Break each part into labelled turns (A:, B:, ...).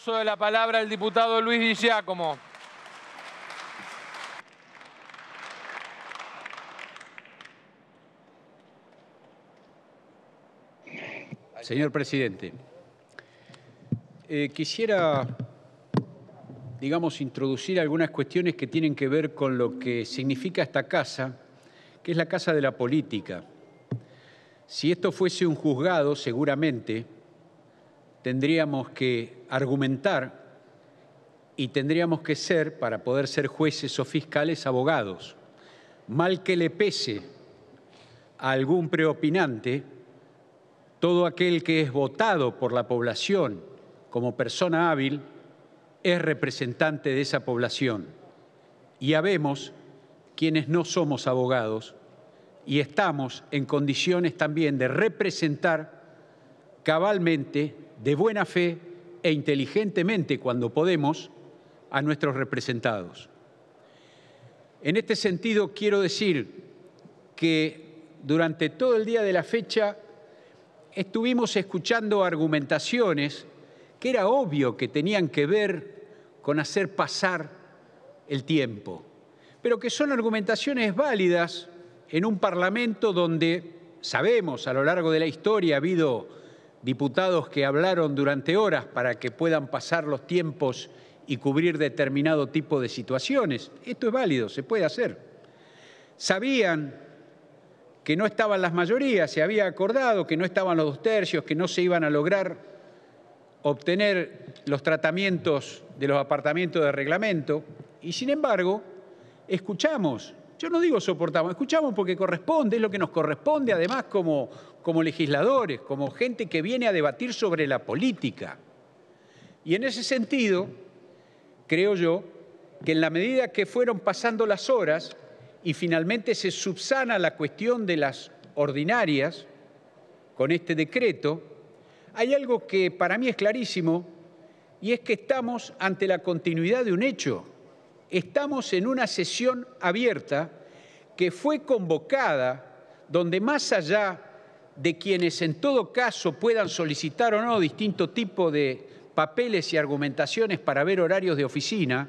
A: uso de la palabra el diputado Luis Di Señor presidente, eh, quisiera, digamos, introducir algunas cuestiones que tienen que ver con lo que significa esta casa, que es la casa de la política. Si esto fuese un juzgado, seguramente tendríamos que argumentar y tendríamos que ser, para poder ser jueces o fiscales, abogados. Mal que le pese a algún preopinante, todo aquel que es votado por la población como persona hábil es representante de esa población. Y habemos quienes no somos abogados y estamos en condiciones también de representar cabalmente de buena fe e inteligentemente, cuando podemos, a nuestros representados. En este sentido, quiero decir que durante todo el día de la fecha estuvimos escuchando argumentaciones que era obvio que tenían que ver con hacer pasar el tiempo, pero que son argumentaciones válidas en un Parlamento donde sabemos a lo largo de la historia ha habido diputados que hablaron durante horas para que puedan pasar los tiempos y cubrir determinado tipo de situaciones. Esto es válido, se puede hacer. Sabían que no estaban las mayorías, se había acordado que no estaban los dos tercios, que no se iban a lograr obtener los tratamientos de los apartamentos de reglamento, y sin embargo, escuchamos yo no digo soportamos, escuchamos porque corresponde, es lo que nos corresponde además como, como legisladores, como gente que viene a debatir sobre la política. Y en ese sentido, creo yo, que en la medida que fueron pasando las horas y finalmente se subsana la cuestión de las ordinarias con este decreto, hay algo que para mí es clarísimo y es que estamos ante la continuidad de un hecho estamos en una sesión abierta que fue convocada donde más allá de quienes en todo caso puedan solicitar o no distinto tipo de papeles y argumentaciones para ver horarios de oficina,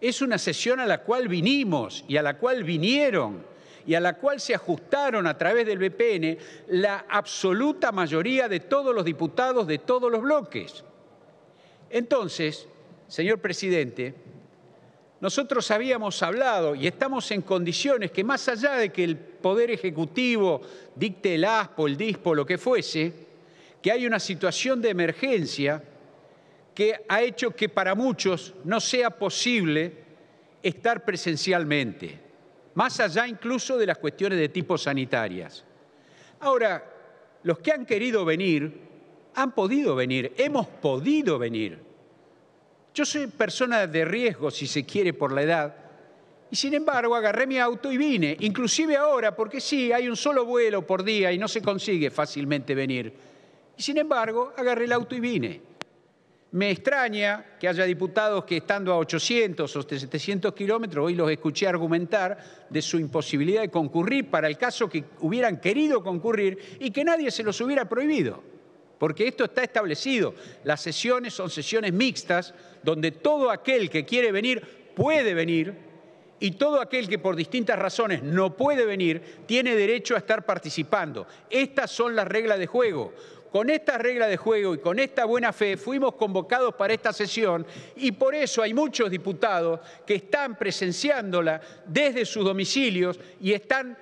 A: es una sesión a la cual vinimos y a la cual vinieron y a la cual se ajustaron a través del BPN la absoluta mayoría de todos los diputados de todos los bloques. Entonces, señor presidente, nosotros habíamos hablado y estamos en condiciones que más allá de que el Poder Ejecutivo dicte el ASPO, el DISPO, lo que fuese, que hay una situación de emergencia que ha hecho que para muchos no sea posible estar presencialmente, más allá incluso de las cuestiones de tipo sanitarias. Ahora, los que han querido venir, han podido venir, hemos podido venir. Yo soy persona de riesgo, si se quiere, por la edad. Y sin embargo, agarré mi auto y vine, inclusive ahora, porque sí, hay un solo vuelo por día y no se consigue fácilmente venir. Y sin embargo, agarré el auto y vine. Me extraña que haya diputados que estando a 800 o 700 kilómetros, hoy los escuché argumentar de su imposibilidad de concurrir para el caso que hubieran querido concurrir y que nadie se los hubiera prohibido porque esto está establecido. Las sesiones son sesiones mixtas donde todo aquel que quiere venir puede venir y todo aquel que por distintas razones no puede venir tiene derecho a estar participando. Estas son las reglas de juego. Con estas reglas de juego y con esta buena fe fuimos convocados para esta sesión y por eso hay muchos diputados que están presenciándola desde sus domicilios y están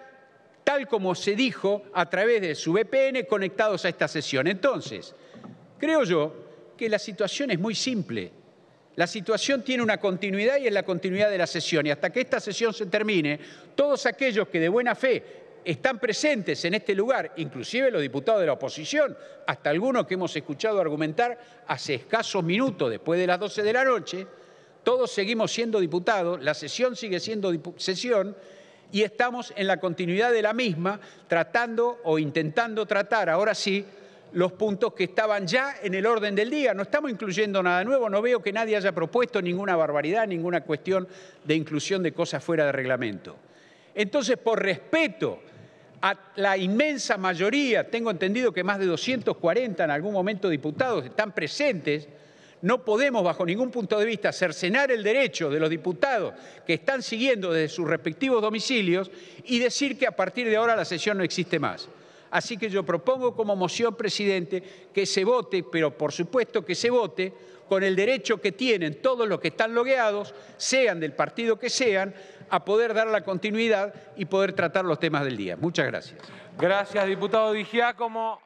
A: tal como se dijo a través de su VPN conectados a esta sesión. Entonces, creo yo que la situación es muy simple. La situación tiene una continuidad y es la continuidad de la sesión. Y hasta que esta sesión se termine, todos aquellos que de buena fe están presentes en este lugar, inclusive los diputados de la oposición, hasta algunos que hemos escuchado argumentar hace escasos minutos después de las 12 de la noche, todos seguimos siendo diputados, la sesión sigue siendo sesión y estamos en la continuidad de la misma, tratando o intentando tratar, ahora sí, los puntos que estaban ya en el orden del día. No estamos incluyendo nada nuevo, no veo que nadie haya propuesto ninguna barbaridad, ninguna cuestión de inclusión de cosas fuera de reglamento. Entonces, por respeto a la inmensa mayoría, tengo entendido que más de 240 en algún momento diputados están presentes, no podemos bajo ningún punto de vista cercenar el derecho de los diputados que están siguiendo desde sus respectivos domicilios y decir que a partir de ahora la sesión no existe más. Así que yo propongo como moción, presidente, que se vote, pero por supuesto que se vote con el derecho que tienen todos los que están logueados, sean del partido que sean, a poder dar la continuidad y poder tratar los temas del día. Muchas gracias. Gracias, diputado